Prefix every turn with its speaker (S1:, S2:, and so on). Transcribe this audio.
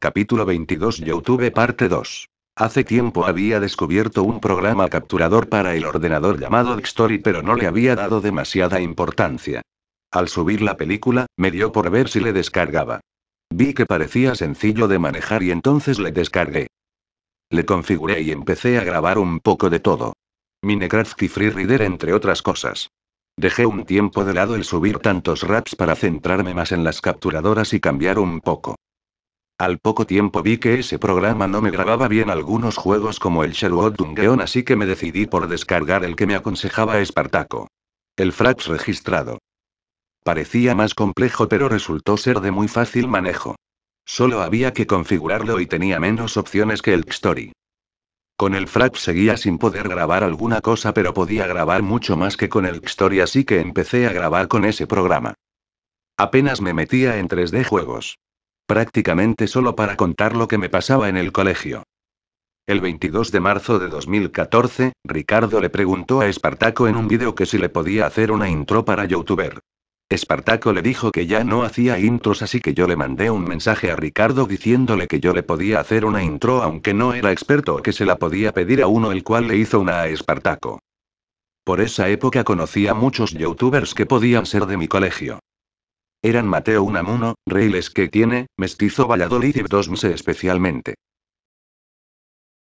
S1: Capítulo 22 YouTube Parte 2. Hace tiempo había descubierto un programa capturador para el ordenador llamado Xtory, pero no le había dado demasiada importancia. Al subir la película, me dio por ver si le descargaba. Vi que parecía sencillo de manejar y entonces le descargué. Le configuré y empecé a grabar un poco de todo. Minecraft y Free Reader entre otras cosas. Dejé un tiempo de lado el subir tantos raps para centrarme más en las capturadoras y cambiar un poco. Al poco tiempo vi que ese programa no me grababa bien algunos juegos como el Sherwood Dungeon, así que me decidí por descargar el que me aconsejaba Espartaco. El Frax registrado. Parecía más complejo pero resultó ser de muy fácil manejo. Solo había que configurarlo y tenía menos opciones que el Story. Con el Frax seguía sin poder grabar alguna cosa pero podía grabar mucho más que con el Story así que empecé a grabar con ese programa. Apenas me metía en 3D juegos prácticamente solo para contar lo que me pasaba en el colegio. El 22 de marzo de 2014, Ricardo le preguntó a Espartaco en un vídeo que si le podía hacer una intro para youtuber. Espartaco le dijo que ya no hacía intros así que yo le mandé un mensaje a Ricardo diciéndole que yo le podía hacer una intro aunque no era experto o que se la podía pedir a uno el cual le hizo una a Espartaco. Por esa época conocía a muchos youtubers que podían ser de mi colegio. Eran Mateo Unamuno, Reiles que tiene, mestizo Valladolid y Bdosmse especialmente.